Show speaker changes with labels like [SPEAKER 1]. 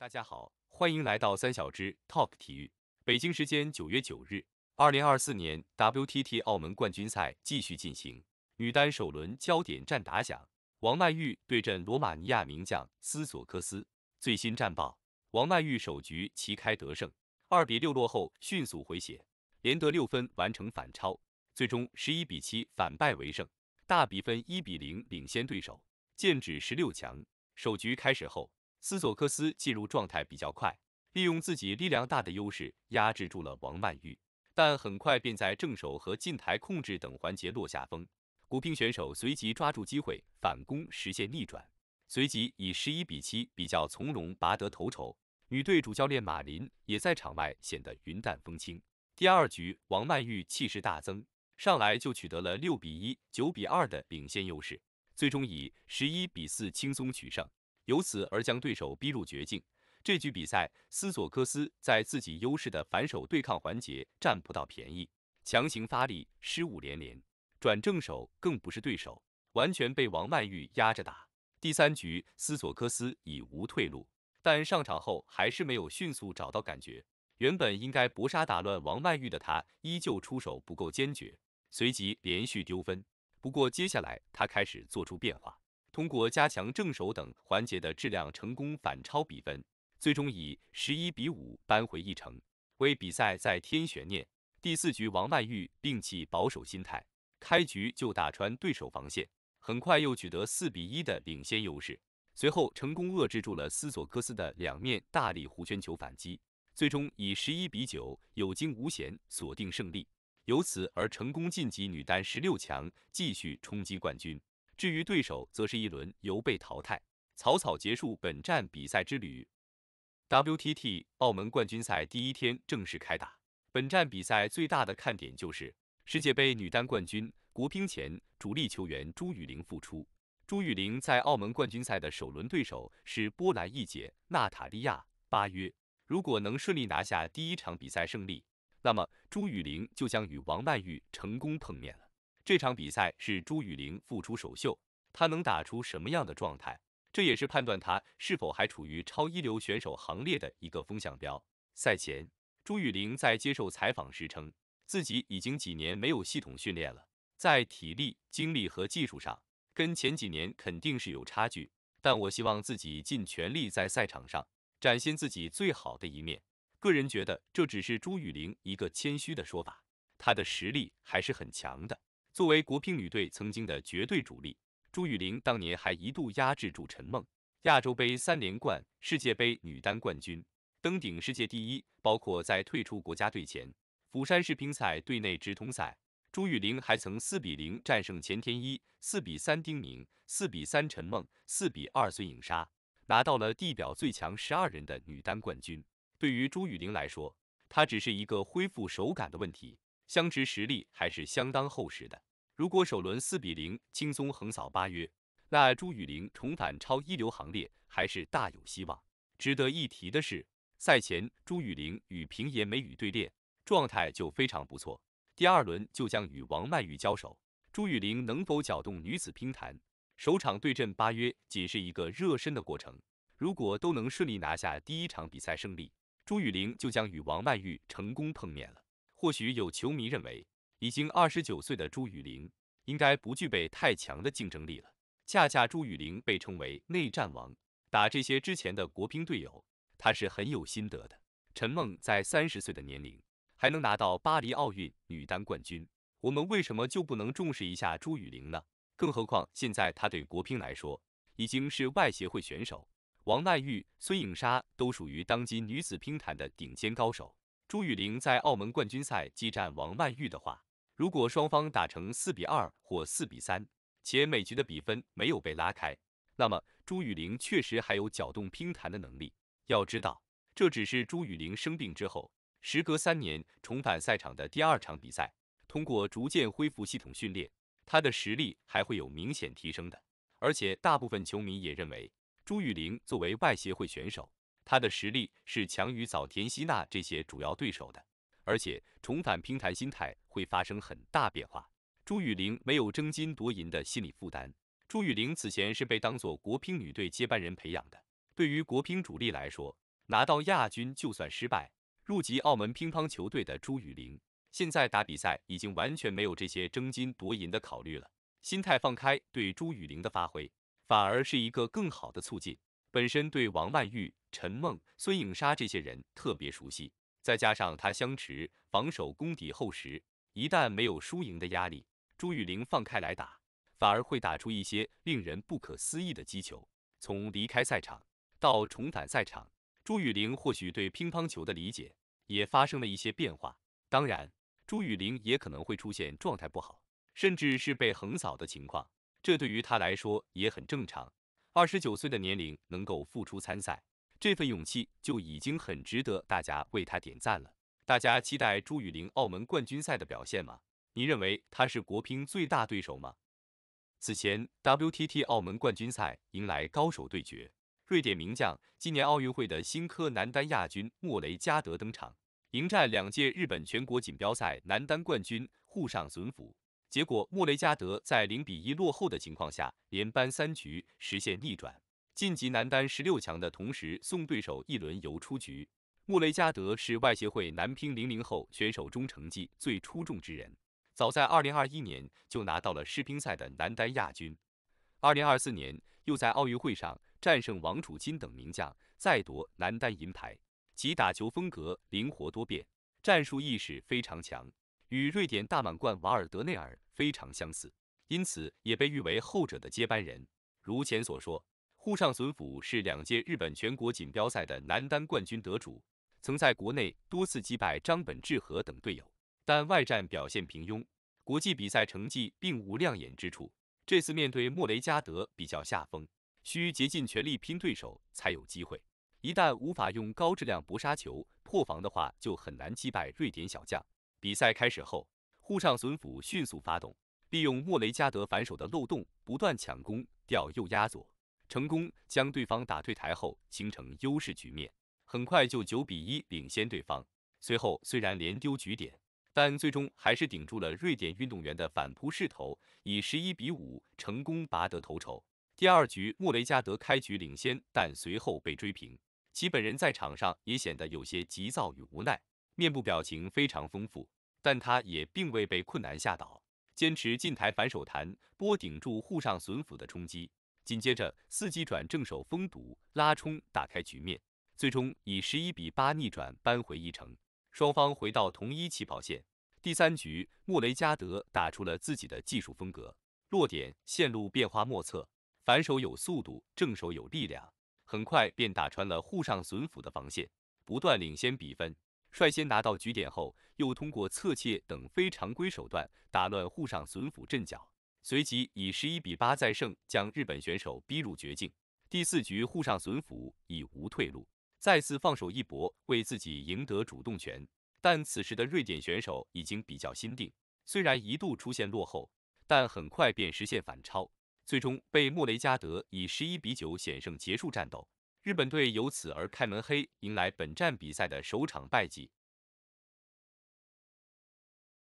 [SPEAKER 1] 大家好，欢迎来到三小只 Talk 体育。北京时间九月九日，二零二四年 WTT 澳门冠军赛继续进行，女单首轮焦点战打响，王曼玉对阵罗马尼亚名将斯索克斯。最新战报，王曼玉首局旗开得胜，二比六落后，迅速回血，连得六分完成反超，最终十一比七反败为胜，大比分一比零领先对手，剑指十六强。首局开始后。斯佐克斯进入状态比较快，利用自己力量大的优势压制住了王曼玉，但很快便在正手和近台控制等环节落下风。国乒选手随即抓住机会反攻，实现逆转，随即以十一比七比较从容拔得头筹。女队主教练马琳也在场外显得云淡风轻。第二局，王曼玉气势大增，上来就取得了六比一、九比二的领先优势，最终以十一比四轻松取胜。由此而将对手逼入绝境。这局比赛，斯索克斯在自己优势的反手对抗环节占不到便宜，强行发力失误连连，转正手更不是对手，完全被王曼玉压着打。第三局，斯索克斯已无退路，但上场后还是没有迅速找到感觉。原本应该搏杀打乱王曼玉的他，依旧出手不够坚决，随即连续丢分。不过接下来他开始做出变化。通过加强正手等环节的质量，成功反超比分，最终以十一比五扳回一城，为比赛再添悬念。第四局，王曼玉摒弃保守心态，开局就打穿对手防线，很快又取得四比一的领先优势。随后成功遏制住了斯佐克斯的两面大力弧圈球反击，最终以十一比九有惊无险锁定胜利，由此而成功晋级女单十六强，继续冲击冠军。至于对手，则是一轮游被淘汰，草草结束本站比赛之旅。WTT 澳门冠军赛第一天正式开打，本站比赛最大的看点就是世界杯女单冠军、国乒前主力球员朱雨玲复出。朱雨玲在澳门冠军赛的首轮对手是波兰一姐娜塔莉亚·巴约。如果能顺利拿下第一场比赛胜利，那么朱雨玲就将与王曼玉成功碰面了。这场比赛是朱雨玲复出首秀，她能打出什么样的状态，这也是判断她是否还处于超一流选手行列的一个风向标。赛前，朱雨玲在接受采访时称，自己已经几年没有系统训练了，在体力、精力和技术上跟前几年肯定是有差距，但我希望自己尽全力在赛场上展现自己最好的一面。个人觉得这只是朱雨玲一个谦虚的说法，她的实力还是很强的。作为国乒女队曾经的绝对主力，朱雨玲当年还一度压制住陈梦。亚洲杯三连冠，世界杯女单冠军，登顶世界第一。包括在退出国家队前，釜山世乒赛队内直通赛，朱雨玲还曾四比零战胜钱天一，四比三丁宁，四比三陈梦，四比二孙颖莎，拿到了地表最强十二人的女单冠军。对于朱雨玲来说，她只是一个恢复手感的问题。相持实力还是相当厚实的。如果首轮四比零轻松横扫巴约，那朱雨玲重返超一流行列还是大有希望。值得一提的是，赛前朱雨玲与平野美宇对练，状态就非常不错。第二轮就将与王曼玉交手，朱雨玲能否搅动女子乒坛？首场对阵巴约仅是一个热身的过程。如果都能顺利拿下第一场比赛胜利，朱雨玲就将与王曼玉成功碰面了。或许有球迷认为，已经二十九岁的朱雨玲应该不具备太强的竞争力了。恰恰朱雨玲被称为内战王，打这些之前的国乒队友，他是很有心得的。陈梦在三十岁的年龄还能拿到巴黎奥运女单冠军，我们为什么就不能重视一下朱雨玲呢？更何况现在她对国乒来说已经是外协会选手，王曼玉、孙颖莎都属于当今女子乒坛的顶尖高手。朱雨玲在澳门冠军赛激战王曼玉的话，如果双方打成四比二或四比三，且每局的比分没有被拉开，那么朱雨玲确实还有搅动乒坛的能力。要知道，这只是朱雨玲生病之后，时隔三年重返赛场的第二场比赛。通过逐渐恢复系统训练，她的实力还会有明显提升的。而且，大部分球迷也认为，朱雨玲作为外协会选手。他的实力是强于早田希娜这些主要对手的，而且重返乒坛心态会发生很大变化。朱雨玲没有争金夺银的心理负担。朱雨玲此前是被当做国乒女队接班人培养的，对于国乒主力来说，拿到亚军就算失败。入籍澳门乒乓球队的朱雨玲，现在打比赛已经完全没有这些争金夺银的考虑了，心态放开对朱雨玲的发挥反而是一个更好的促进。本身对王曼玉、陈梦、孙颖莎这些人特别熟悉，再加上他相持、防守功底厚实，一旦没有输赢的压力，朱雨玲放开来打，反而会打出一些令人不可思议的击球。从离开赛场到重返赛场，朱雨玲或许对乒乓球的理解也发生了一些变化。当然，朱雨玲也可能会出现状态不好，甚至是被横扫的情况，这对于他来说也很正常。二十九岁的年龄能够复出参赛，这份勇气就已经很值得大家为他点赞了。大家期待朱雨玲澳门冠军赛的表现吗？你认为他是国乒最大对手吗？此前 WTT 澳门冠军赛迎来高手对决，瑞典名将今年奥运会的新科男单亚军莫雷加德登场，迎战两届日本全国锦标赛男单冠军沪上隼辅。结果，穆雷加德在零比一落后的情况下连扳三局实现逆转，晋级男单十六强的同时送对手一轮游出局。穆雷加德是外协会男乒零零后选手中成绩最出众之人，早在二零二一年就拿到了世乒赛的男单亚军，二零二四年又在奥运会上战胜王楚钦等名将再夺男单银牌。其打球风格灵活多变，战术意识非常强。与瑞典大满贯瓦尔德内尔非常相似，因此也被誉为后者的接班人。如前所说，沪上隼辅是两届日本全国锦标赛的男单冠军得主，曾在国内多次击败张本智和等队友，但外战表现平庸，国际比赛成绩并无亮眼之处。这次面对莫雷加德比较下风，需竭尽全力拼对手才有机会。一旦无法用高质量搏杀球破防的话，就很难击败瑞典小将。比赛开始后，沪上隼府迅速发动，利用莫雷加德反手的漏洞，不断抢攻，调右压左，成功将对方打退台后，形成优势局面，很快就九比一领先对方。随后虽然连丢局点，但最终还是顶住了瑞典运动员的反扑势头，以十一比五成功拔得头筹。第二局莫雷加德开局领先，但随后被追平，其本人在场上也显得有些急躁与无奈。面部表情非常丰富，但他也并未被困难吓倒，坚持近台反手弹拨顶住沪上损斧的冲击，紧接着伺机转正手封堵拉冲打开局面，最终以十一比八逆转扳回一城。双方回到同一起跑线，第三局莫雷加德打出了自己的技术风格，落点线路变化莫测，反手有速度，正手有力量，很快便打穿了沪上损斧的防线，不断领先比分。率先拿到局点后，又通过侧切等非常规手段打乱沪上损斧阵脚，随即以十一比八再胜，将日本选手逼入绝境。第四局，沪上损斧已无退路，再次放手一搏，为自己赢得主动权。但此时的瑞典选手已经比较心定，虽然一度出现落后，但很快便实现反超，最终被莫雷加德以十一比九险胜结束战斗。日本队由此而开门黑，迎来本站比赛的首场败绩。